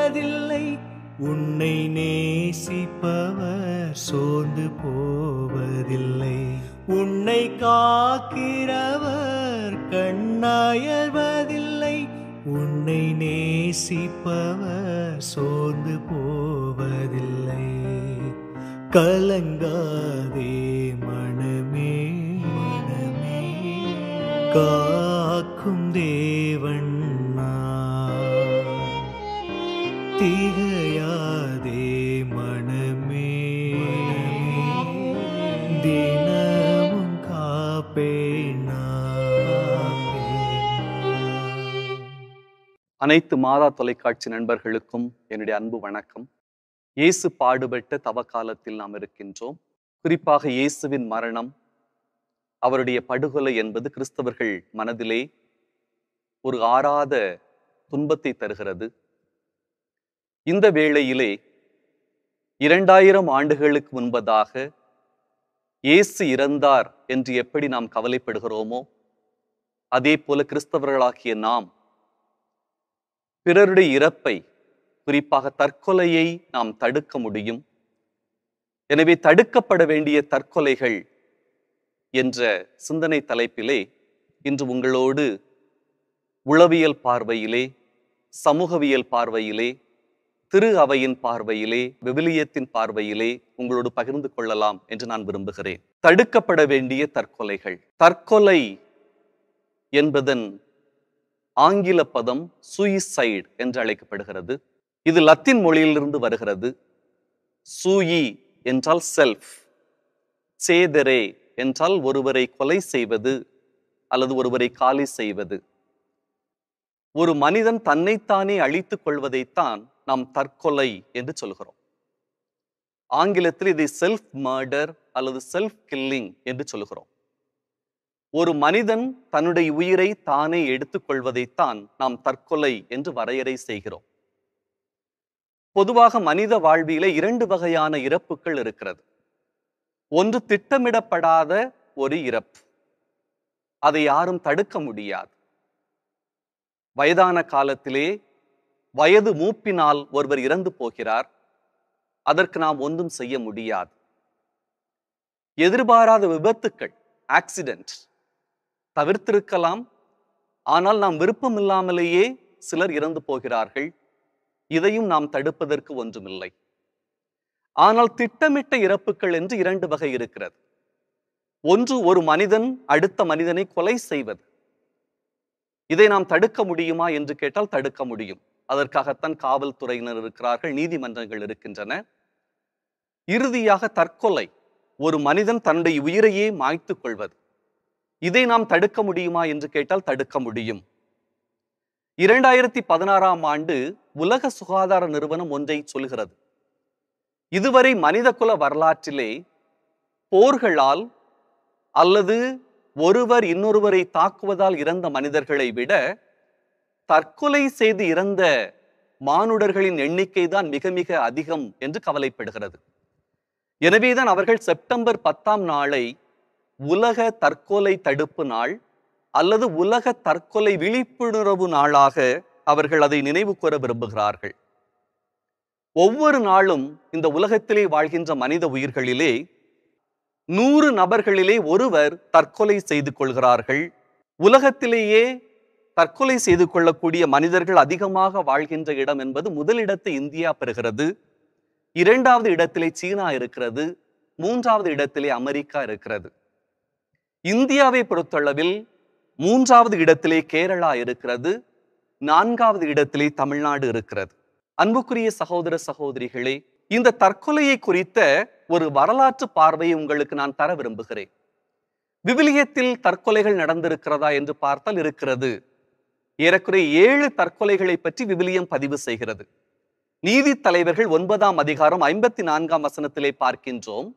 போவதில்லை உன்னை நேசிப்பவர் சோர்ந்து போவதில்லை உன்னை காக்கிறவர் கண்ணாயர்வதில்லை உன்னை நேசிப்பவர் சோர்ந்து போவதில்லை கலங்காதே மனமே மனமே கா அனைத்து மாதா தொலைக்காட்சி நண்பர்களுக்கும் என்னுடைய அன்பு வணக்கம் இயேசு பாடுபட்ட தவ காலத்தில் நாம் இருக்கின்றோம் குறிப்பாக இயேசுவின் மரணம் அவருடைய படுகொலை என்பது கிறிஸ்தவர்கள் மனதிலே ஒரு ஆறாத துன்பத்தை தருகிறது இந்த வேளையிலே இரண்டாயிரம் ஆண்டுகளுக்கு முன்பதாக இயேசு இறந்தார் என்று எப்படி நாம் கவலைப்படுகிறோமோ அதே போல கிறிஸ்தவர்களாகிய நாம் பிறருடைய இறப்பை குறிப்பாக தற்கொலையை நாம் தடுக்க முடியும் எனவே தடுக்கப்பட வேண்டிய தற்கொலைகள் என்ற சிந்தனை தலைப்பிலே இன்று உங்களோடு உளவியல் பார்வையிலே சமூகவியல் பார்வையிலே திரு அவையின் பார்வையிலே விவிலியத்தின் பார்வையிலே உங்களோடு பகிர்ந்து கொள்ளலாம் என்று நான் விரும்புகிறேன் தடுக்கப்பட வேண்டிய தற்கொலைகள் தற்கொலை என்பதன் ஆங்கில பதம் சுயிசைடு என்று அழைக்கப்படுகிறது இது லத்தின் மொழியிலிருந்து வருகிறது சூயி என்றால் செல்ஃப் சேதரே என்றால் ஒருவரை கொலை செய்வது அல்லது ஒருவரை காலி செய்வது ஒரு மனிதன் தன்னைத்தானே அழித்துக் கொள்வதைத்தான் நாம் தற்கொலை என்று சொல்கிறோம் ஆங்கிலத்தில் இதை செல்ஃப் மர்டர் அல்லது செல்ஃப் கில்லிங் என்று சொல்கிறோம் ஒரு மனிதன் தன்னுடைய உயிரை தானே எடுத்துக்கொள்வதைத்தான் நாம் தற்கொலை என்று வரையறை செய்கிறோம் பொதுவாக மனித வாழ்வியில இரண்டு வகையான இறப்புகள் இருக்கிறது ஒன்று திட்டமிடப்படாத ஒரு இறப்பு அதை யாரும் தடுக்க முடியாது வயதான காலத்திலே வயது மூப்பினால் ஒருவர் இறந்து போகிறார் அதற்கு நாம் ஒன்றும் செய்ய முடியாது எதிர்பாராத விபத்துக்கள் ஆக்சிடென்ட் தவிர்த்திருக்கலாம் ஆனால் நாம் விருப்பம் இல்லாமலேயே சிலர் இறந்து போகிறார்கள் இதையும் நாம் தடுப்பதற்கு ஒன்றுமில்லை ஆனால் திட்டமிட்ட இறப்புகள் என்று இரண்டு வகை இருக்கிறது ஒன்று ஒரு மனிதன் அடுத்த மனிதனை கொலை செய்வது இதை நாம் தடுக்க முடியுமா என்று கேட்டால் தடுக்க முடியும் அதற்காகத்தான் காவல்துறையினர் இருக்கிறார்கள் நீதிமன்றங்கள் இருக்கின்றன இறுதியாக தற்கொலை ஒரு மனிதன் தன்னுடைய உயிரையே மாய்த்து கொள்வது இதை நாம் தடுக்க முடியுமா என்று கேட்டால் தடுக்க முடியும் இரண்டாயிரத்தி பதினாறாம் ஆண்டு உலக சுகாதார நிறுவனம் ஒன்றை சொல்கிறது இதுவரை மனித குல வரலாற்றிலே போர்களால் அல்லது ஒருவர் இன்னொருவரை தாக்குவதால் இறந்த மனிதர்களை விட தற்கொலை செய்து இறந்த மானுடர்களின் எண்ணிக்கை தான் மிக மிக அதிகம் என்று கவலைப்படுகிறது எனவேதான் அவர்கள் செப்டம்பர் பத்தாம் நாளை உலக தற்கொலை தடுப்பு நாள் அல்லது உலக தற்கொலை விழிப்புணர்வு நாளாக அவர்கள் அதை நினைவு கூற விரும்புகிறார்கள் ஒவ்வொரு நாளும் இந்த உலகத்திலே வாழ்கின்ற மனித உயிர்களிலே நூறு நபர்களிலே ஒருவர் தற்கொலை செய்து கொள்கிறார்கள் உலகத்திலேயே தற்கொலை செய்து கொள்ளக்கூடிய மனிதர்கள் அதிகமாக வாழ்கின்ற இடம் என்பது முதலிடத்தை இந்தியா பெறுகிறது இரண்டாவது இடத்திலே சீனா இருக்கிறது மூன்றாவது இடத்திலே அமெரிக்கா இருக்கிறது இந்தியாவை பொறுத்தளவில் மூன்றாவது இடத்திலே கேரளா இருக்கிறது நான்காவது இடத்திலே தமிழ்நாடு இருக்கிறது அன்புக்குரிய சகோதர சகோதரிகளே இந்த தற்கொலையை குறித்த ஒரு வரலாற்று பார்வையை உங்களுக்கு நான் தர விரும்புகிறேன் விவிலியத்தில் தற்கொலைகள் நடந்திருக்கிறதா என்று பார்த்தால் இருக்கிறது ஏறக்குறைய ஏழு தற்கொலைகளை பற்றி விவிலியம் பதிவு செய்கிறது நீதி தலைவர்கள் ஒன்பதாம் அதிகாரம் ஐம்பத்தி நான்காம் வசனத்திலே பார்க்கின்றோம்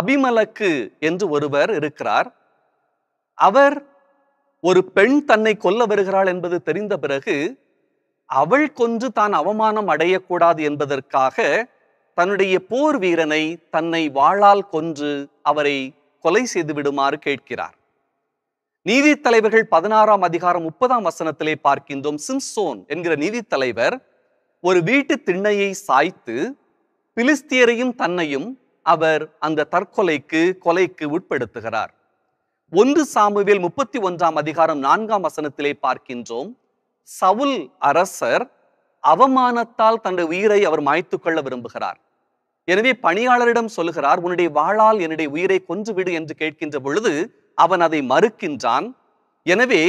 அபிமலக்கு என்று ஒருவர் இருக்கிறார் அவர் ஒரு பெண் தன்னை கொல்ல வருகிறாள் என்பது தெரிந்த பிறகு அவள் கொன்று தான் அவமானம் அடையக்கூடாது என்பதற்காக தன்னுடைய போர் வீரனை தன்னை வாளால் கொன்று அவரை கொலை செய்து விடுமாறு கேட்கிறார் நீதி தலைவர்கள் பதினாறாம் அதிகாரம் முப்பதாம் வசனத்திலே பார்க்கின்றோம் சிம்சோன் என்கிற நீதி தலைவர் ஒரு வீட்டு திண்ணையை சாய்த்து பிலிஸ்தியரையும் தன்னையும் அவர் அந்த தற்கொலைக்கு கொலைக்கு உட்படுத்துகிறார் ஒன்று சாமுவேல் முப்பத்தி ஒன்றாம் அதிகாரம் நான்காம் வசனத்திலே பார்க்கின்றோம் சவுல் அரசர் அவமானத்தால் தன்னுடைய உயிரை அவர் மாய்த்து கொள்ள விரும்புகிறார் எனவே பணியாளரிடம் சொல்லுகிறார் உன்னுடைய வாழால் என்னுடைய உயிரை கொன்று விடு என்று கேட்கின்ற பொழுது அவன் அதை மறுக்கின்றான் எனவே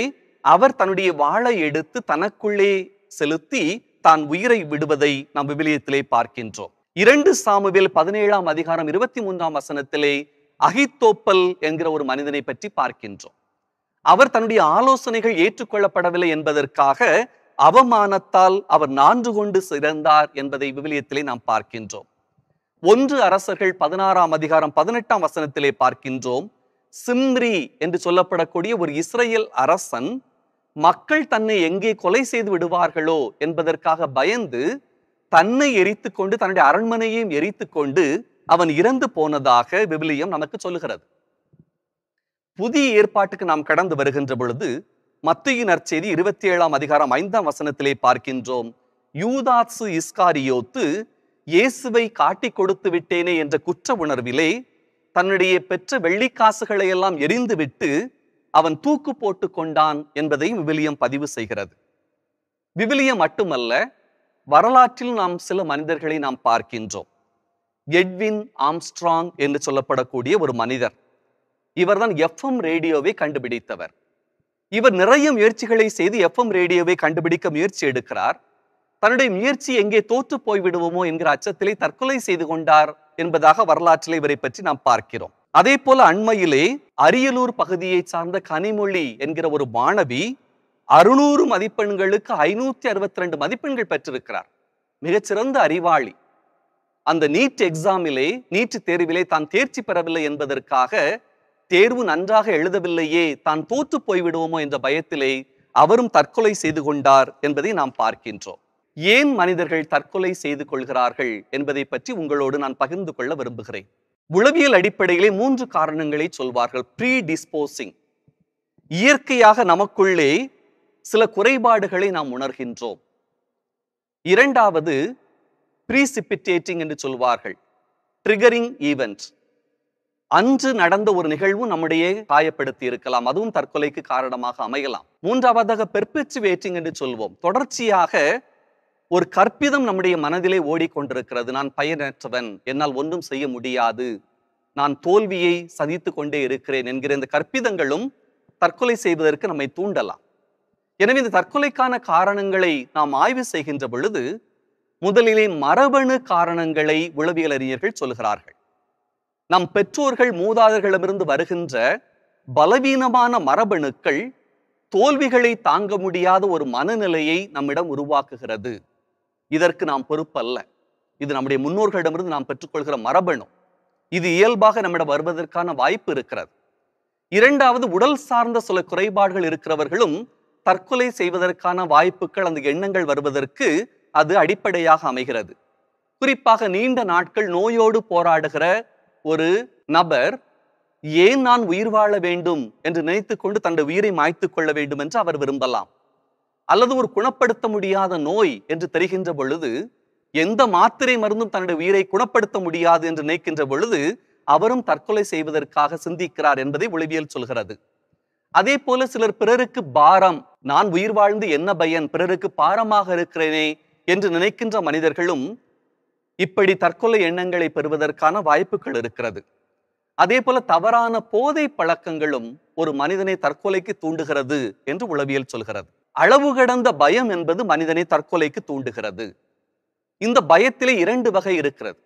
அவர் தன்னுடைய வாழை எடுத்து தனக்குள்ளே செலுத்தி தான் உயிரை விடுவதை நாம் விவிலியத்திலே பார்க்கின்றோம் இரண்டு சாமுவேல் பதினேழாம் அதிகாரம் இருபத்தி மூன்றாம் வசனத்திலே அகித்தோப்பல் என்கிற ஒரு மனிதனை பற்றி பார்க்கின்றோம் அவர் தன்னுடைய ஆலோசனைகள் ஏற்றுக்கொள்ளப்படவில்லை என்பதற்காக அவமானத்தால் அவர் நான்கு கொண்டு சிறந்தார் என்பதை விவிலியத்திலே நாம் பார்க்கின்றோம் ஒன்று அரசர்கள் பதினாறாம் அதிகாரம் பதினெட்டாம் வசனத்திலே பார்க்கின்றோம் சிம்ரி என்று சொல்லப்படக்கூடிய ஒரு இஸ்ரேல் அரசன் மக்கள் தன்னை எங்கே கொலை செய்து விடுவார்களோ என்பதற்காக பயந்து தன்னை எரித்துக்கொண்டு தன்னுடைய அரண்மனையையும் எரித்துக்கொண்டு அவன் இறந்து போனதாக விபிலியம் நமக்கு சொல்லுகிறது புதிய ஏற்பாட்டுக்கு நாம் கடந்து வருகின்ற பொழுது மத்திய நற்செய்தி இருபத்தி ஏழாம் அதிகாரம் ஐந்தாம் வசனத்திலே பார்க்கின்றோம் யூதாசு இஸ்காரியோத்து இயேசுவை காட்டி கொடுத்து விட்டேனே என்ற குற்ற உணர்விலே தன்னுடைய பெற்ற வெள்ளிக்காசுகளை எல்லாம் எரிந்துவிட்டு அவன் தூக்கு போட்டு கொண்டான் என்பதையும் விவிலியம் பதிவு செய்கிறது விவிலியம் மட்டுமல்ல வரலாற்றில் நாம் சில மனிதர்களை நாம் பார்க்கின்றோம் எட்வின் ஆம்ஸ்ட்ராங் என்று சொல்லப்படக்கூடிய ஒரு மனிதர் இவர்தான் எஃப்எம் ரேடியோவை கண்டுபிடித்தவர் இவர் நிறைய முயற்சிகளை செய்து எஃப்எம் ரேடியோவை கண்டுபிடிக்க முயற்சி எடுக்கிறார் தன்னுடைய முயற்சி எங்கே தோற்று போய்விடுவோமோ என்கிற அச்சத்திலே தற்கொலை செய்து கொண்டார் என்பதாக வரலாற்றில் இவரை பற்றி நாம் பார்க்கிறோம் அதே போல அண்மையிலே அரியலூர் பகுதியை சார்ந்த கனிமொழி என்கிற ஒரு மாணவி அறுநூறு மதிப்பெண்களுக்கு ஐநூத்தி அறுபத்தி ரெண்டு மதிப்பெண்கள் பெற்றிருக்கிறார் மிகச்சிறந்த அறிவாளி அந்த நீட் எக்ஸாமிலே நீட் தேர்விலே தான் தேர்ச்சி பெறவில்லை என்பதற்காக தேர்வு நன்றாக எழுதவில்லையே தான் தோற்று போய்விடுவோமோ என்ற பயத்திலே அவரும் தற்கொலை செய்து கொண்டார் என்பதை நாம் பார்க்கின்றோம் ஏன் மனிதர்கள் தற்கொலை செய்து கொள்கிறார்கள் என்பதை பற்றி உங்களோடு நான் பகிர்ந்து கொள்ள விரும்புகிறேன் உளவியல் அடிப்படையிலே மூன்று காரணங்களை சொல்வார்கள் ப்ரீ டிஸ்போசிங் இயற்கையாக நமக்குள்ளே சில குறைபாடுகளை நாம் உணர்கின்றோம் இரண்டாவது ப்ரீசிபிட்டேட்டிங் என்று சொல்வார்கள் ட்ரிகரிங் ஈவெண்ட் அன்று நடந்த ஒரு நிகழ்வு நம்முடைய காயப்படுத்தி இருக்கலாம் அதுவும் தற்கொலைக்கு காரணமாக அமையலாம் மூன்றாவதாக பெர்பிச்சுவேட்டிங் என்று சொல்வோம் தொடர்ச்சியாக ஒரு கற்பிதம் நம்முடைய மனதிலே ஓடிக்கொண்டிருக்கிறது நான் பயனற்றவன் என்னால் ஒன்றும் செய்ய முடியாது நான் தோல்வியை சதித்து கொண்டே இருக்கிறேன் என்கிற இந்த கற்பிதங்களும் தற்கொலை செய்வதற்கு நம்மை தூண்டலாம் எனவே இந்த தற்கொலைக்கான காரணங்களை நாம் ஆய்வு செய்கின்ற பொழுது முதலிலே மரபணு காரணங்களை உளவியல் அறிஞர்கள் சொல்கிறார்கள் நம் பெற்றோர்கள் மூதாதர்களிடமிருந்து வருகின்ற பலவீனமான மரபணுக்கள் தோல்விகளை தாங்க முடியாத ஒரு மனநிலையை நம்மிடம் உருவாக்குகிறது இதற்கு நாம் பொறுப்பல்ல இது நம்முடைய முன்னோர்களிடமிருந்து நாம் பெற்றுக்கொள்கிற மரபணு இது இயல்பாக நம்மிடம் வருவதற்கான வாய்ப்பு இருக்கிறது இரண்டாவது உடல் சார்ந்த சில குறைபாடுகள் இருக்கிறவர்களும் தற்கொலை செய்வதற்கான வாய்ப்புகள் அந்த எண்ணங்கள் வருவதற்கு அது அடிப்படையாக அமைகிறது குறிப்பாக நீண்ட நாட்கள் நோயோடு போராடுகிற ஒரு நபர் ஏன் நான் உயிர் வாழ வேண்டும் என்று நினைத்து கொண்டு தன்னை உயிரை மாய்த்து கொள்ள வேண்டும் என்று அவர் விரும்பலாம் அல்லது ஒரு குணப்படுத்த முடியாத நோய் என்று தெரிகின்ற பொழுது எந்த மாத்திரை மருந்தும் தன்னுடைய உயிரை குணப்படுத்த முடியாது என்று நினைக்கின்ற பொழுது அவரும் தற்கொலை செய்வதற்காக சிந்திக்கிறார் என்பதை ஒளிவியல் சொல்கிறது அதே போல சிலர் பிறருக்கு பாரம் நான் உயிர் வாழ்ந்து என்ன பயன் பிறருக்கு பாரமாக இருக்கிறேனே என்று நினைக்கின்ற மனிதர்களும் இப்படி தற்கொலை எண்ணங்களை பெறுவதற்கான வாய்ப்புகள் இருக்கிறது அதே போல தவறான போதை பழக்கங்களும் ஒரு மனிதனை தற்கொலைக்கு தூண்டுகிறது என்று உளவியல் சொல்கிறது அளவு கடந்த பயம் என்பது மனிதனை தற்கொலைக்கு தூண்டுகிறது இந்த பயத்திலே இரண்டு வகை இருக்கிறது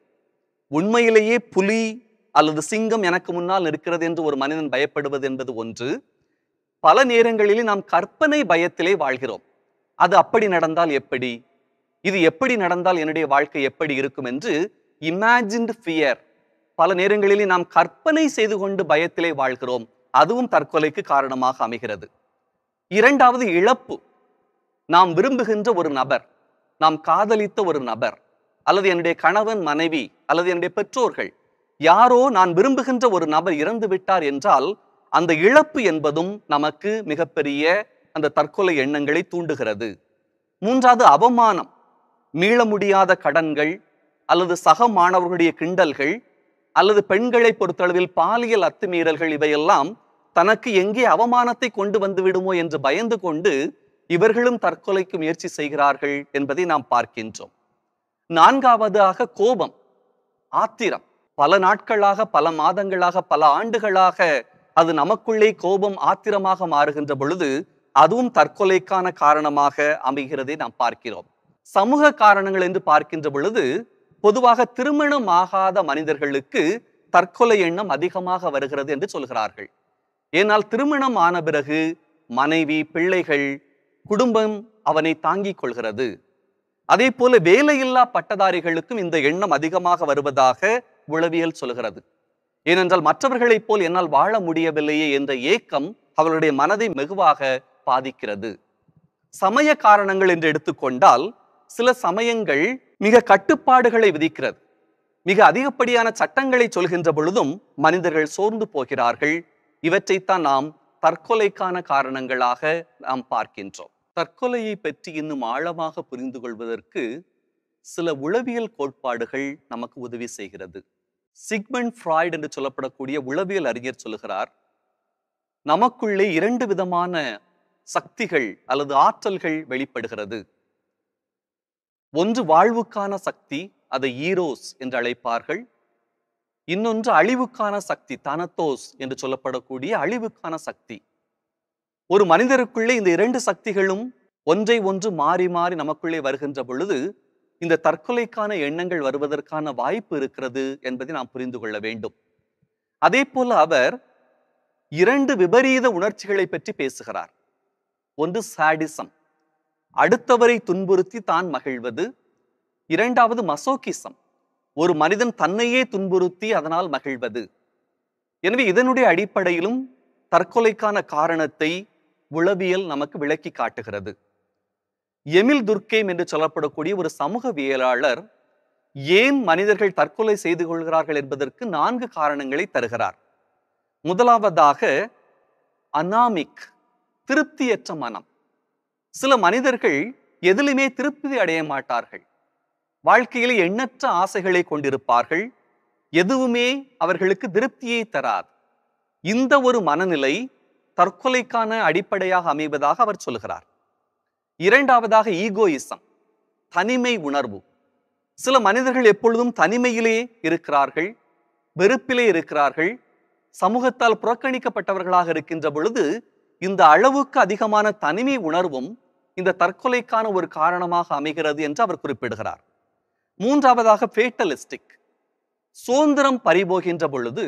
உண்மையிலேயே புலி அல்லது சிங்கம் எனக்கு முன்னால் இருக்கிறது என்று ஒரு மனிதன் பயப்படுவது என்பது ஒன்று பல நேரங்களிலே நாம் கற்பனை பயத்திலே வாழ்கிறோம் அது அப்படி நடந்தால் எப்படி இது எப்படி நடந்தால் என்னுடைய வாழ்க்கை எப்படி இருக்கும் என்று இமேஜின்டு ஃபியர் பல நேரங்களிலே நாம் கற்பனை செய்து கொண்டு பயத்திலே வாழ்கிறோம் அதுவும் தற்கொலைக்கு காரணமாக அமைகிறது இரண்டாவது இழப்பு நாம் விரும்புகின்ற ஒரு நபர் நாம் காதலித்த ஒரு நபர் அல்லது என்னுடைய கணவன் மனைவி அல்லது என்னுடைய பெற்றோர்கள் யாரோ நான் விரும்புகின்ற ஒரு நபர் இறந்து விட்டார் என்றால் அந்த இழப்பு என்பதும் நமக்கு மிகப்பெரிய அந்த தற்கொலை எண்ணங்களை தூண்டுகிறது மூன்றாவது அவமானம் மீள முடியாத கடன்கள் அல்லது சக மாணவர்களுடைய கிண்டல்கள் அல்லது பெண்களை பொறுத்தளவில் பாலியல் அத்துமீறல்கள் இவையெல்லாம் தனக்கு எங்கே அவமானத்தை கொண்டு வந்து விடுமோ என்று பயந்து கொண்டு இவர்களும் தற்கொலைக்கு முயற்சி செய்கிறார்கள் என்பதை நாம் பார்க்கின்றோம் நான்காவதாக கோபம் ஆத்திரம் பல நாட்களாக பல மாதங்களாக பல ஆண்டுகளாக அது நமக்குள்ளே கோபம் ஆத்திரமாக மாறுகின்ற பொழுது அதுவும் தற்கொலைக்கான காரணமாக அமைகிறதை நாம் பார்க்கிறோம் சமூக காரணங்கள் என்று பார்க்கின்ற பொழுது பொதுவாக திருமணம் ஆகாத மனிதர்களுக்கு தற்கொலை எண்ணம் அதிகமாக வருகிறது என்று சொல்கிறார்கள் ஏனால் திருமணம் ஆன பிறகு மனைவி பிள்ளைகள் குடும்பம் அவனை தாங்கிக் கொள்கிறது அதே போல வேலையில்லா பட்டதாரிகளுக்கும் இந்த எண்ணம் அதிகமாக வருவதாக உளவியல் சொல்கிறது ஏனென்றால் மற்றவர்களைப் போல் என்னால் வாழ முடியவில்லையே என்ற ஏக்கம் அவர்களுடைய மனதை மெகுவாக பாதிக்கிறது சமய காரணங்கள் என்று எடுத்துக்கொண்டால் சில சமயங்கள் மிக கட்டுப்பாடுகளை விதிக்கிறது மிக அதிகப்படியான சட்டங்களை சொல்கின்ற பொழுதும் மனிதர்கள் சோர்ந்து போகிறார்கள் இவற்றைத்தான் நாம் தற்கொலைக்கான காரணங்களாக நாம் பார்க்கின்றோம் தற்கொலையை பற்றி இன்னும் ஆழமாக புரிந்து கொள்வதற்கு சில உளவியல் கோட்பாடுகள் நமக்கு உதவி செய்கிறது சிக்மெண்ட் ஃப்ராய்டு என்று சொல்லப்படக்கூடிய உளவியல் அறிஞர் சொல்லுகிறார் நமக்குள்ளே இரண்டு விதமான சக்திகள் அல்லது ஆற்றல்கள் வெளிப்படுகிறது ஒன்று வாழ்வுக்கான சக்தி அதை ஈரோஸ் என்று அழைப்பார்கள் இன்னொன்று அழிவுக்கான சக்தி தனத்தோஸ் என்று சொல்லப்படக்கூடிய அழிவுக்கான சக்தி ஒரு மனிதருக்குள்ளே இந்த இரண்டு சக்திகளும் ஒன்றை ஒன்று மாறி மாறி நமக்குள்ளே வருகின்ற பொழுது இந்த தற்கொலைக்கான எண்ணங்கள் வருவதற்கான வாய்ப்பு இருக்கிறது என்பதை நாம் புரிந்து கொள்ள வேண்டும் அதே போல அவர் இரண்டு விபரீத உணர்ச்சிகளை பற்றி பேசுகிறார் ஒன்று சாடிசம் அடுத்தவரை துன்புறுத்தி தான் மகிழ்வது இரண்டாவது மசோகிசம் ஒரு மனிதன் தன்னையே துன்புறுத்தி அதனால் மகிழ்வது எனவே இதனுடைய அடிப்படையிலும் தற்கொலைக்கான காரணத்தை உளவியல் நமக்கு விளக்கி காட்டுகிறது எமில் துர்க்கேம் என்று சொல்லப்படக்கூடிய ஒரு சமூகவியலாளர் ஏன் மனிதர்கள் தற்கொலை செய்து கொள்கிறார்கள் என்பதற்கு நான்கு காரணங்களை தருகிறார் முதலாவதாக அனாமிக் திருப்தியற்ற மனம் சில மனிதர்கள் எதிலுமே திருப்தி அடைய மாட்டார்கள் வாழ்க்கையில் எண்ணற்ற ஆசைகளை கொண்டிருப்பார்கள் எதுவுமே அவர்களுக்கு திருப்தியை தராது இந்த ஒரு மனநிலை தற்கொலைக்கான அடிப்படையாக அமைவதாக அவர் சொல்கிறார் இரண்டாவதாக ஈகோயிசம் தனிமை உணர்வு சில மனிதர்கள் எப்பொழுதும் தனிமையிலே இருக்கிறார்கள் வெறுப்பிலே இருக்கிறார்கள் சமூகத்தால் புறக்கணிக்கப்பட்டவர்களாக இருக்கின்ற பொழுது இந்த அளவுக்கு அதிகமான தனிமை உணர்வும் இந்த தற்கொலைக்கான ஒரு காரணமாக அமைகிறது என்று அவர் குறிப்பிடுகிறார் மூன்றாவதாக ஃபேட்டலிஸ்டிக் சுதந்திரம் பறிபோகின்ற பொழுது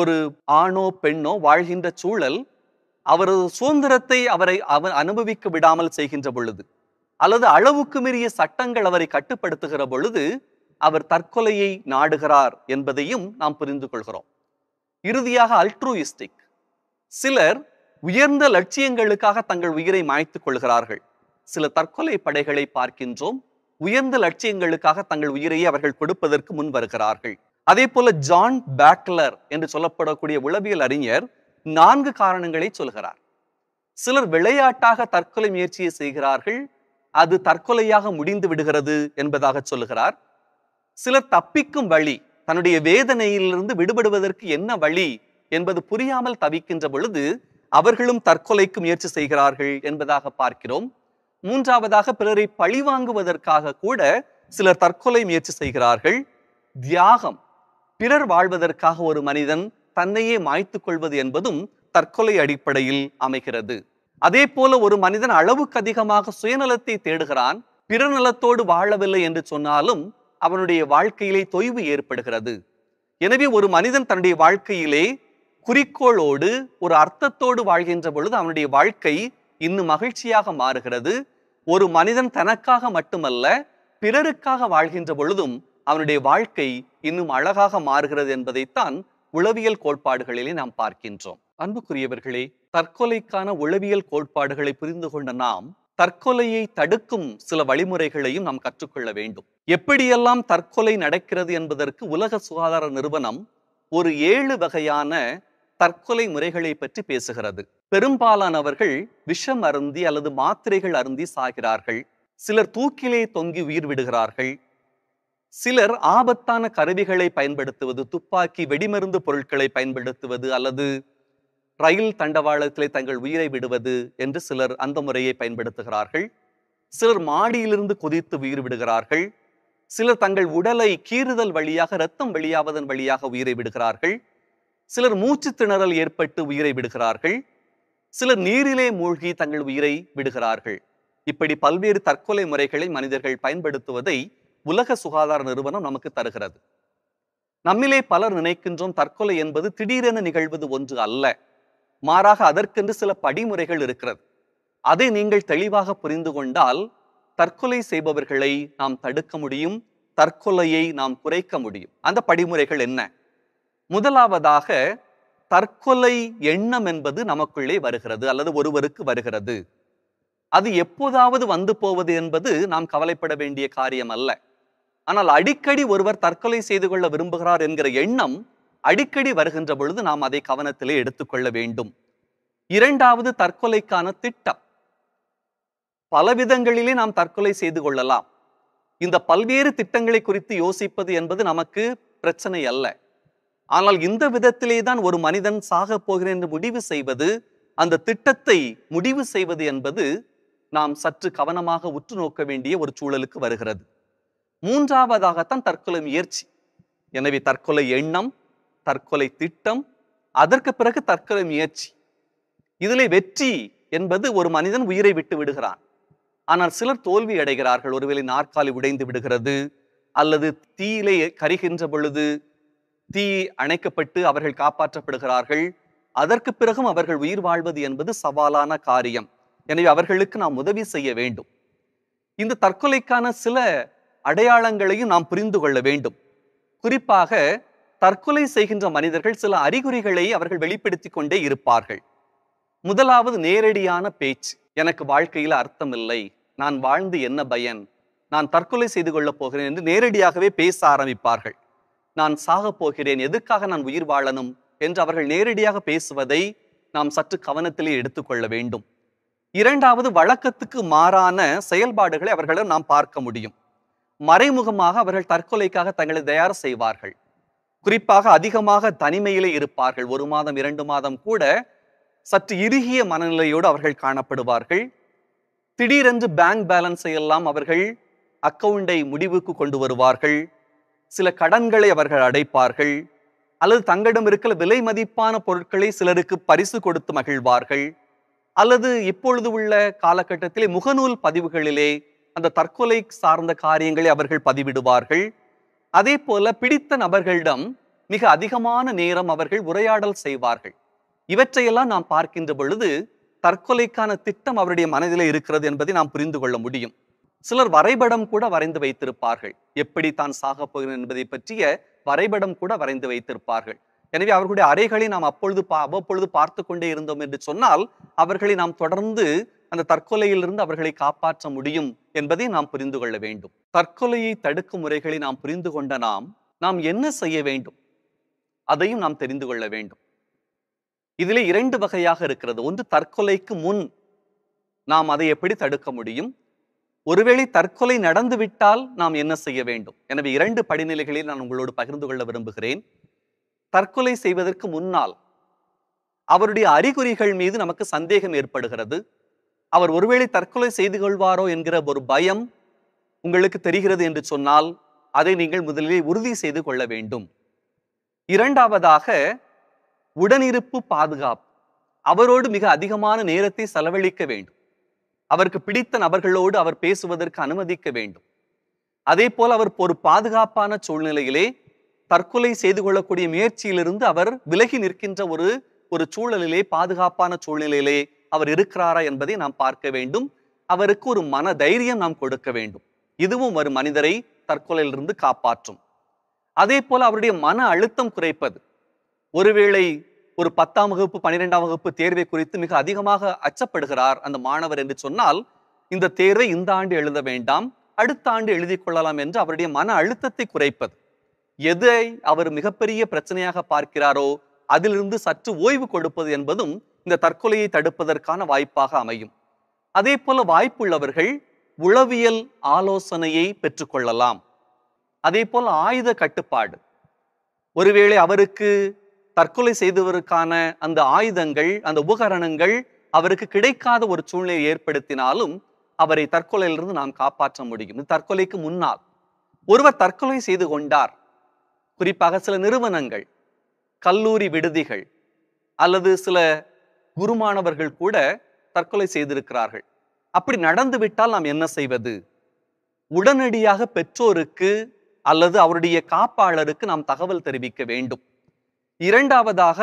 ஒரு ஆணோ பெண்ணோ வாழ்கின்ற சூழல் அவரது சுதந்திரத்தை அவரை அவர் அனுபவிக்க விடாமல் செய்கின்ற பொழுது அல்லது அளவுக்கு மீறிய சட்டங்கள் அவரை கட்டுப்படுத்துகிற பொழுது அவர் தற்கொலையை நாடுகிறார் என்பதையும் நாம் புரிந்து கொள்கிறோம் இறுதியாக அல்ட்ரூயிஸ்டிக் சிலர் உயர்ந்த லட்சியங்களுக்காக தங்கள் உயிரை மாய்த்துக் கொள்கிறார்கள் சில தற்கொலை படைகளை பார்க்கின்றோம் உயர்ந்த லட்சியங்களுக்காக தங்கள் உயிரையே அவர்கள் கொடுப்பதற்கு முன் வருகிறார்கள் அதே போல ஜான் பேக்லர் என்று சொல்லப்படக்கூடிய உளவியல் அறிஞர் நான்கு காரணங்களை சொல்கிறார் சிலர் விளையாட்டாக தற்கொலை முயற்சியை செய்கிறார்கள் அது தற்கொலையாக முடிந்து விடுகிறது என்பதாக சொல்கிறார் சிலர் தப்பிக்கும் வழி தன்னுடைய வேதனையிலிருந்து விடுபடுவதற்கு என்ன வழி என்பது புரியாமல் தவிக்கின்ற பொழுது அவர்களும் தற்கொலைக்கு முயற்சி செய்கிறார்கள் என்பதாக பார்க்கிறோம் மூன்றாவதாக பிறரை பழிவாங்குவதற்காக கூட சிலர் தற்கொலை முயற்சி செய்கிறார்கள் தியாகம் பிறர் வாழ்வதற்காக ஒரு மனிதன் தன்னையே மாய்த்து கொள்வது என்பதும் தற்கொலை அடிப்படையில் அமைகிறது அதே போல ஒரு மனிதன் அளவுக்கு அதிகமாக சுயநலத்தை தேடுகிறான் பிற நலத்தோடு வாழவில்லை என்று சொன்னாலும் அவனுடைய வாழ்க்கையிலே தொய்வு ஏற்படுகிறது எனவே ஒரு மனிதன் தன்னுடைய வாழ்க்கையிலே குறிக்கோளோடு ஒரு அர்த்தத்தோடு வாழ்கின்ற பொழுது அவனுடைய வாழ்க்கை இன்னும் மகிழ்ச்சியாக மாறுகிறது ஒரு மனிதன் தனக்காக மட்டுமல்ல பிறருக்காக வாழ்கின்ற பொழுதும் அவனுடைய வாழ்க்கை இன்னும் அழகாக மாறுகிறது என்பதைத்தான் உளவியல் கோட்பாடுகளிலே நாம் பார்க்கின்றோம் அன்புக்குரியவர்களே தற்கொலைக்கான உளவியல் கோட்பாடுகளை புரிந்து கொண்ட நாம் தற்கொலையை தடுக்கும் சில வழிமுறைகளையும் நாம் கற்றுக்கொள்ள வேண்டும் எப்படியெல்லாம் தற்கொலை நடக்கிறது என்பதற்கு உலக சுகாதார நிறுவனம் ஒரு ஏழு வகையான தற்கொலை முறைகளை பற்றி பேசுகிறது பெரும்பாலானவர்கள் விஷம் அருந்தி அல்லது மாத்திரைகள் அருந்தி சாகிறார்கள் சிலர் தூக்கிலே தொங்கி உயிர் விடுகிறார்கள் சிலர் ஆபத்தான கருவிகளை பயன்படுத்துவது துப்பாக்கி வெடிமருந்து பொருட்களை பயன்படுத்துவது அல்லது ரயில் தண்டவாளத்திலே தங்கள் உயிரை விடுவது என்று சிலர் அந்த முறையை பயன்படுத்துகிறார்கள் சிலர் மாடியிலிருந்து குதித்து உயிர் விடுகிறார்கள் சிலர் தங்கள் உடலை கீறுதல் வழியாக இரத்தம் வெளியாவதன் வழியாக உயிரை விடுகிறார்கள் சிலர் மூச்சு திணறல் ஏற்பட்டு உயிரை விடுகிறார்கள் சிலர் நீரிலே மூழ்கி தங்கள் உயிரை விடுகிறார்கள் இப்படி பல்வேறு தற்கொலை முறைகளை மனிதர்கள் பயன்படுத்துவதை உலக சுகாதார நிறுவனம் நமக்கு தருகிறது நம்மிலே பலர் நினைக்கின்றோம் தற்கொலை என்பது திடீரென நிகழ்வது ஒன்று அல்ல மாறாக அதற்கென்று சில படிமுறைகள் இருக்கிறது அதை நீங்கள் தெளிவாக புரிந்து கொண்டால் தற்கொலை செய்பவர்களை நாம் தடுக்க முடியும் தற்கொலையை நாம் குறைக்க முடியும் அந்த படிமுறைகள் என்ன முதலாவதாக தற்கொலை எண்ணம் என்பது நமக்குள்ளே வருகிறது அல்லது ஒருவருக்கு வருகிறது அது எப்போதாவது வந்து போவது என்பது நாம் கவலைப்பட வேண்டிய காரியம் அல்ல ஆனால் அடிக்கடி ஒருவர் தற்கொலை செய்து கொள்ள விரும்புகிறார் என்கிற எண்ணம் அடிக்கடி வருகின்ற பொழுது நாம் அதை கவனத்திலே எடுத்துக்கொள்ள வேண்டும் இரண்டாவது தற்கொலைக்கான திட்டம் பல விதங்களிலே நாம் தற்கொலை செய்து கொள்ளலாம் இந்த பல்வேறு திட்டங்களை குறித்து யோசிப்பது என்பது நமக்கு பிரச்சனை அல்ல ஆனால் இந்த விதத்திலே தான் ஒரு மனிதன் சாக போகிறேன் என்று முடிவு செய்வது அந்த திட்டத்தை முடிவு செய்வது என்பது நாம் சற்று கவனமாக உற்று நோக்க வேண்டிய ஒரு சூழலுக்கு வருகிறது மூன்றாவதாகத்தான் தற்கொலை முயற்சி எனவே தற்கொலை எண்ணம் தற்கொலை திட்டம் அதற்கு பிறகு தற்கொலை முயற்சி இதிலே வெற்றி என்பது ஒரு மனிதன் உயிரை விட்டு விடுகிறான் ஆனால் சிலர் தோல்வி அடைகிறார்கள் ஒருவேளை நாற்காலி உடைந்து விடுகிறது அல்லது தீயிலே கரிகின்ற பொழுது தீ அணைக்கப்பட்டு அவர்கள் காப்பாற்றப்படுகிறார்கள் அதற்கு பிறகும் அவர்கள் உயிர் வாழ்வது என்பது சவாலான காரியம் எனவே அவர்களுக்கு நாம் உதவி செய்ய வேண்டும் இந்த தற்கொலைக்கான சில அடையாளங்களையும் நாம் புரிந்து கொள்ள வேண்டும் குறிப்பாக தற்கொலை செய்கின்ற மனிதர்கள் சில அறிகுறிகளை அவர்கள் வெளிப்படுத்தி கொண்டே இருப்பார்கள் முதலாவது நேரடியான பேச்சு எனக்கு வாழ்க்கையில் அர்த்தம் இல்லை நான் வாழ்ந்து என்ன பயன் நான் தற்கொலை செய்து கொள்ளப் போகிறேன் என்று நேரடியாகவே பேச ஆரம்பிப்பார்கள் நான் சாகப் போகிறேன் எதுக்காக நான் உயிர் வாழணும் என்று அவர்கள் நேரடியாக பேசுவதை நாம் சற்று கவனத்திலே எடுத்துக்கொள்ள வேண்டும் இரண்டாவது வழக்கத்துக்கு மாறான செயல்பாடுகளை அவர்களிடம் நாம் பார்க்க முடியும் மறைமுகமாக அவர்கள் தற்கொலைக்காக தங்களை தயார் செய்வார்கள் குறிப்பாக அதிகமாக தனிமையிலே இருப்பார்கள் ஒரு மாதம் இரண்டு மாதம் கூட சற்று இறுகிய மனநிலையோடு அவர்கள் காணப்படுவார்கள் திடீரென்று பேங்க் பேலன்ஸை எல்லாம் அவர்கள் அக்கவுண்டை முடிவுக்கு கொண்டு வருவார்கள் சில கடன்களை அவர்கள் அடைப்பார்கள் அல்லது தங்களிடம் இருக்கிற விலை மதிப்பான பொருட்களை சிலருக்கு பரிசு கொடுத்து மகிழ்வார்கள் அல்லது இப்பொழுது உள்ள காலகட்டத்திலே முகநூல் பதிவுகளிலே அந்த தற்கொலை சார்ந்த காரியங்களை அவர்கள் பதிவிடுவார்கள் அதே போல பிடித்த நபர்களிடம் மிக அதிகமான நேரம் அவர்கள் உரையாடல் செய்வார்கள் இவற்றையெல்லாம் நாம் பார்க்கின்ற பொழுது தற்கொலைக்கான திட்டம் அவருடைய மனதிலே இருக்கிறது என்பதை நாம் புரிந்து கொள்ள முடியும் சிலர் வரைபடம் கூட வரைந்து வைத்திருப்பார்கள் எப்படி தான் சாகப் போகிறேன் என்பதை பற்றிய வரைபடம் கூட வரைந்து வைத்திருப்பார்கள் எனவே அவர்களுடைய அறைகளை நாம் அப்பொழுது பா அவ்வப்பொழுது பார்த்து கொண்டே இருந்தோம் என்று சொன்னால் அவர்களை நாம் தொடர்ந்து அந்த தற்கொலையிலிருந்து அவர்களை காப்பாற்ற முடியும் என்பதை நாம் புரிந்து கொள்ள வேண்டும் தற்கொலையை தடுக்கும் முறைகளை நாம் புரிந்து கொண்ட நாம் நாம் என்ன செய்ய வேண்டும் அதையும் நாம் தெரிந்து கொள்ள வேண்டும் இதிலே இரண்டு வகையாக இருக்கிறது ஒன்று தற்கொலைக்கு முன் நாம் அதை எப்படி தடுக்க முடியும் ஒருவேளை தற்கொலை நடந்துவிட்டால் நாம் என்ன செய்ய வேண்டும் எனவே இரண்டு படிநிலைகளில் நான் உங்களோடு பகிர்ந்து கொள்ள விரும்புகிறேன் தற்கொலை செய்வதற்கு முன்னால் அவருடைய அறிகுறிகள் மீது நமக்கு சந்தேகம் ஏற்படுகிறது அவர் ஒருவேளை தற்கொலை செய்து கொள்வாரோ என்கிற ஒரு பயம் உங்களுக்கு தெரிகிறது என்று சொன்னால் அதை நீங்கள் முதலிலே உறுதி செய்து கொள்ள வேண்டும் இரண்டாவதாக உடனிருப்பு பாதுகாப்பு அவரோடு மிக அதிகமான நேரத்தை செலவழிக்க வேண்டும் அவருக்கு பிடித்த நபர்களோடு அவர் பேசுவதற்கு அனுமதிக்க வேண்டும் அதே போல் அவர் ஒரு பாதுகாப்பான சூழ்நிலையிலே தற்கொலை செய்து கொள்ளக்கூடிய முயற்சியிலிருந்து அவர் விலகி நிற்கின்ற ஒரு ஒரு சூழலிலே பாதுகாப்பான சூழ்நிலையிலே அவர் இருக்கிறாரா என்பதை நாம் பார்க்க வேண்டும் அவருக்கு ஒரு மன தைரியம் நாம் கொடுக்க வேண்டும் இதுவும் ஒரு மனிதரை தற்கொலையிலிருந்து காப்பாற்றும் அதே போல அவருடைய மன அழுத்தம் குறைப்பது ஒருவேளை ஒரு பத்தாம் வகுப்பு பன்னிரெண்டாம் வகுப்பு தேர்வை குறித்து மிக அதிகமாக அச்சப்படுகிறார் அந்த மாணவர் என்று சொன்னால் இந்த தேர்வை இந்த ஆண்டு எழுத வேண்டாம் அடுத்த ஆண்டு எழுதி கொள்ளலாம் என்று அவருடைய மன அழுத்தத்தை குறைப்பது எதை அவர் மிகப்பெரிய பிரச்சனையாக பார்க்கிறாரோ அதிலிருந்து சற்று ஓய்வு கொடுப்பது என்பதும் இந்த தற்கொலையை தடுப்பதற்கான வாய்ப்பாக அமையும் அதே போல வாய்ப்புள்ளவர்கள் உளவியல் ஆலோசனையை பெற்றுக்கொள்ளலாம் அதே போல ஆயுத கட்டுப்பாடு ஒருவேளை அவருக்கு தற்கொலை செய்தவருக்கான அந்த ஆயுதங்கள் அந்த உபகரணங்கள் அவருக்கு கிடைக்காத ஒரு சூழ்நிலையை ஏற்படுத்தினாலும் அவரை தற்கொலையிலிருந்து நாம் காப்பாற்ற முடியும் தற்கொலைக்கு முன்னால் ஒருவர் தற்கொலை செய்து கொண்டார் குறிப்பாக சில நிறுவனங்கள் கல்லூரி விடுதிகள் அல்லது சில குருமானவர்கள் கூட தற்கொலை செய்திருக்கிறார்கள் அப்படி நடந்துவிட்டால் நாம் என்ன செய்வது உடனடியாக பெற்றோருக்கு அல்லது அவருடைய காப்பாளருக்கு நாம் தகவல் தெரிவிக்க வேண்டும் இரண்டாவதாக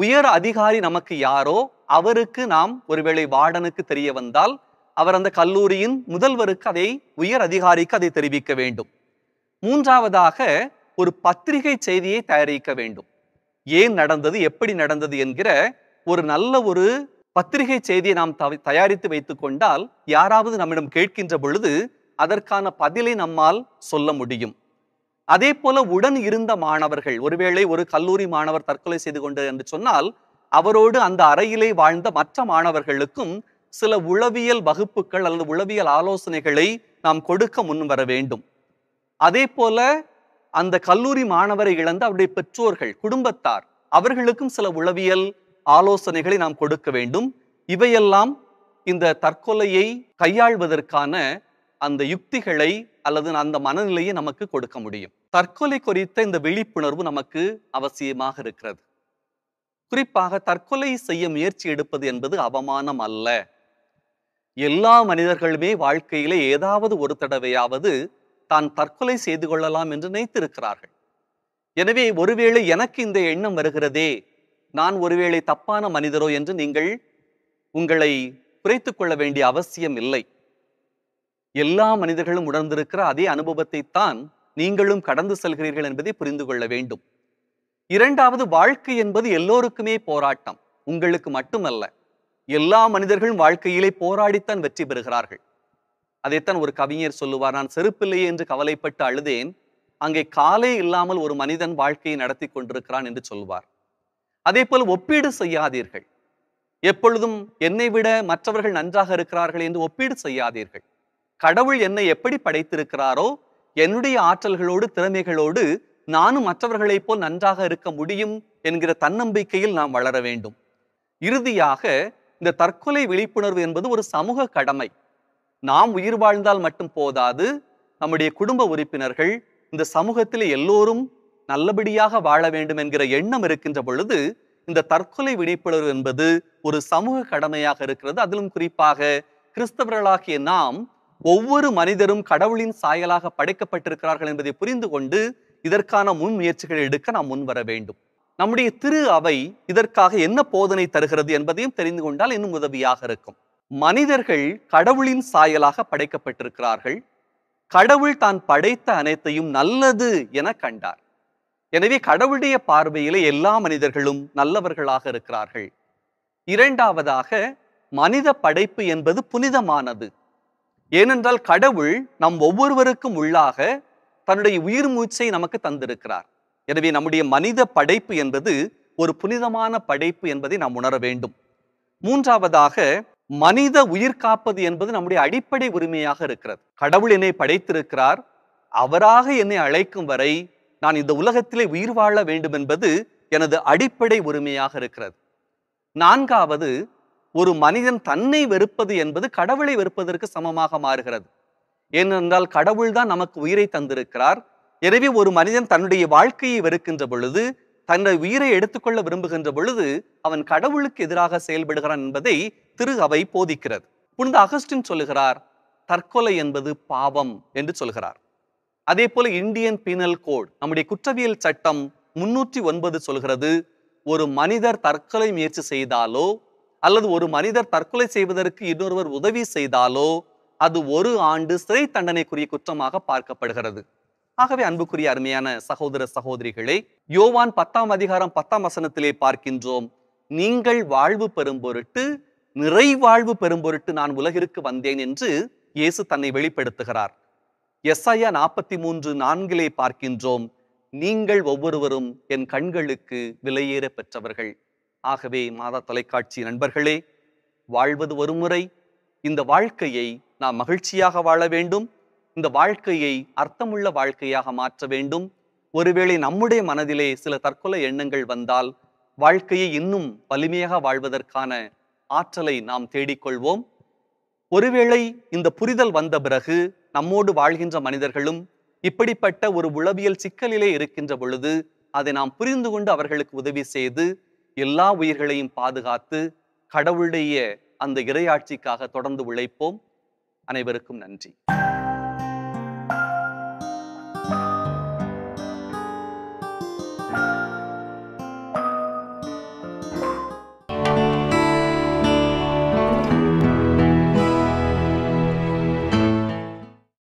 உயர் அதிகாரி நமக்கு யாரோ அவருக்கு நாம் ஒருவேளை வார்டனுக்கு தெரிய வந்தால் அவர் அந்த கல்லூரியின் முதல்வருக்கு அதை உயர் அதிகாரிக்கு அதை தெரிவிக்க வேண்டும் மூன்றாவதாக ஒரு பத்திரிகை செய்தியை தயாரிக்க வேண்டும் ஏன் நடந்தது எப்படி நடந்தது என்கிற ஒரு நல்ல ஒரு பத்திரிகை செய்தியை நாம் தயாரித்து வைத்து கொண்டால் யாராவது நம்மிடம் கேட்கின்ற பொழுது அதற்கான பதிலை நம்மால் சொல்ல முடியும் அதே போல உடன் இருந்த மாணவர்கள் ஒருவேளை ஒரு கல்லூரி மாணவர் தற்கொலை செய்து கொண்டு என்று சொன்னால் அவரோடு அந்த அறையிலே வாழ்ந்த மற்ற மாணவர்களுக்கும் சில உளவியல் வகுப்புகள் அல்லது உளவியல் ஆலோசனைகளை நாம் கொடுக்க முன் வர வேண்டும் அதே போல அந்த கல்லூரி மாணவரை இழந்த அவருடைய பெற்றோர்கள் குடும்பத்தார் அவர்களுக்கும் சில உளவியல் ஆலோசனைகளை நாம் கொடுக்க வேண்டும் இவையெல்லாம் இந்த தற்கொலையை கையாள்வதற்கான அந்த யுக்திகளை அல்லது அந்த மனநிலையை நமக்கு கொடுக்க முடியும் தற்கொலை குறித்த இந்த விழிப்புணர்வு நமக்கு அவசியமாக இருக்கிறது குறிப்பாக தற்கொலை செய்ய முயற்சி எடுப்பது என்பது அவமானம் அல்ல எல்லா மனிதர்களுமே வாழ்க்கையில ஏதாவது ஒரு தடவையாவது தான் தற்கொலை செய்து கொள்ளலாம் என்று நினைத்திருக்கிறார்கள் எனவே ஒருவேளை எனக்கு இந்த எண்ணம் வருகிறதே நான் ஒருவேளை தப்பான மனிதரோ என்று நீங்கள் உங்களை குறைத்து கொள்ள வேண்டிய அவசியம் இல்லை எல்லா மனிதர்களும் உணர்ந்திருக்கிற அதே அனுபவத்தைத்தான் நீங்களும் கடந்து செல்கிறீர்கள் என்பதை புரிந்து கொள்ள வேண்டும் இரண்டாவது வாழ்க்கை என்பது எல்லோருக்குமே போராட்டம் உங்களுக்கு மட்டுமல்ல எல்லா மனிதர்களும் வாழ்க்கையிலே போராடித்தான் வெற்றி பெறுகிறார்கள் அதைத்தான் ஒரு கவிஞர் சொல்லுவார் நான் செருப்பில்லையே என்று கவலைப்பட்டு அழுதேன் அங்கே காலே இல்லாமல் ஒரு மனிதன் வாழ்க்கையை நடத்தி கொண்டிருக்கிறான் என்று சொல்வார் அதே போல் ஒப்பீடு செய்யாதீர்கள் எப்பொழுதும் என்னை விட மற்றவர்கள் நன்றாக இருக்கிறார்கள் என்று ஒப்பீடு செய்யாதீர்கள் கடவுள் என்னை எப்படி படைத்திருக்கிறாரோ என்னுடைய ஆற்றல்களோடு திறமைகளோடு நானும் மற்றவர்களைப் போல் நன்றாக இருக்க முடியும் என்கிற தன்னம்பிக்கையில் நாம் வளர வேண்டும் இறுதியாக இந்த தற்கொலை விழிப்புணர்வு என்பது ஒரு சமூக கடமை நாம் உயிர் வாழ்ந்தால் மட்டும் போதாது நம்முடைய குடும்ப உறுப்பினர்கள் இந்த சமூகத்தில் எல்லோரும் நல்லபடியாக வாழ வேண்டும் என்கிற எண்ணம் இருக்கின்ற பொழுது இந்த தற்கொலை விழிப்புணர்வு என்பது ஒரு சமூக கடமையாக இருக்கிறது அதிலும் குறிப்பாக கிறிஸ்தவர்களாகிய நாம் ஒவ்வொரு மனிதரும் கடவுளின் சாயலாக படைக்கப்பட்டிருக்கிறார்கள் என்பதை புரிந்து கொண்டு இதற்கான முன் முயற்சிகளை எடுக்க நாம் முன்வர வேண்டும் நம்முடைய திரு அவை இதற்காக என்ன போதனை தருகிறது என்பதையும் தெரிந்து கொண்டால் இன்னும் உதவியாக இருக்கும் மனிதர்கள் கடவுளின் சாயலாக படைக்கப்பட்டிருக்கிறார்கள் கடவுள் தான் படைத்த அனைத்தையும் நல்லது என கண்டார் எனவே கடவுளுடைய பார்வையிலே எல்லா மனிதர்களும் நல்லவர்களாக இருக்கிறார்கள் இரண்டாவதாக மனித படைப்பு என்பது புனிதமானது ஏனென்றால் கடவுள் நம் ஒவ்வொருவருக்கும் உள்ளாக தன்னுடைய உயிர் மூச்சை நமக்கு தந்திருக்கிறார் எனவே நம்முடைய மனித படைப்பு என்பது ஒரு புனிதமான படைப்பு என்பதை நாம் உணர வேண்டும் மூன்றாவதாக மனித உயிர் காப்பது என்பது நம்முடைய அடிப்படை உரிமையாக இருக்கிறது கடவுள் என்னை படைத்திருக்கிறார் அவராக என்னை அழைக்கும் வரை நான் இந்த உலகத்திலே உயிர் வாழ வேண்டும் என்பது எனது அடிப்படை உரிமையாக இருக்கிறது நான்காவது ஒரு மனிதன் தன்னை வெறுப்பது என்பது கடவுளை வெறுப்பதற்கு சமமாக மாறுகிறது ஏனென்றால் கடவுள்தான் நமக்கு உயிரை தந்திருக்கிறார் எனவே ஒரு மனிதன் தன்னுடைய வாழ்க்கையை வெறுக்கின்ற பொழுது தன்னுடைய உயிரை எடுத்துக்கொள்ள விரும்புகின்ற பொழுது அவன் கடவுளுக்கு எதிராக செயல்படுகிறான் என்பதை திரு அவை போதிக்கிறது புனித அகஸ்டின் சொல்லுகிறார் தற்கொலை என்பது பாவம் என்று சொல்கிறார் அதே போல இந்தியன் பீனல் கோட் நம்முடைய குற்றவியல் சட்டம் முன்னூற்றி ஒன்பது சொல்கிறது ஒரு மனிதர் தற்கொலை முயற்சி செய்தாலோ அல்லது ஒரு மனிதர் தற்கொலை செய்வதற்கு இன்னொருவர் உதவி செய்தாலோ அது ஒரு ஆண்டு சிறை தண்டனைக்குரிய குற்றமாக பார்க்கப்படுகிறது ஆகவே அன்புக்குரிய அருமையான சகோதர சகோதரிகளை யோவான் பத்தாம் அதிகாரம் பத்தாம் வசனத்திலே பார்க்கின்றோம் நீங்கள் வாழ்வு பெறும் பொருட்டு நிறைவாழ்வு பெறும் பொருட்டு நான் உலகிற்கு வந்தேன் என்று இயேசு தன்னை வெளிப்படுத்துகிறார் எஸ்ஐயா நாற்பத்தி மூன்று நான்கிலே பார்க்கின்றோம் நீங்கள் ஒவ்வொருவரும் என் கண்களுக்கு விலையேற பெற்றவர்கள் ஆகவே மாதா தொலைக்காட்சி நண்பர்களே வாழ்வது ஒருமுறை இந்த வாழ்க்கையை நாம் மகிழ்ச்சியாக வாழ வேண்டும் இந்த வாழ்க்கையை அர்த்தமுள்ள வாழ்க்கையாக மாற்ற வேண்டும் ஒருவேளை நம்முடைய மனதிலே சில தற்கொலை எண்ணங்கள் வந்தால் வாழ்க்கையை இன்னும் வலிமையாக வாழ்வதற்கான ஆற்றலை நாம் தேடிக்கொள்வோம் ஒருவேளை இந்த புரிதல் வந்த பிறகு நம்மோடு வாழ்கின்ற மனிதர்களும் இப்படிப்பட்ட ஒரு உளவியல் சிக்கலிலே இருக்கின்ற பொழுது அதை நாம் புரிந்து கொண்டு அவர்களுக்கு உதவி செய்து எல்லா உயிர்களையும் பாதுகாத்து கடவுளுடைய அந்த இரையாட்சிக்காக தொடர்ந்து உழைப்போம் அனைவருக்கும் நன்றி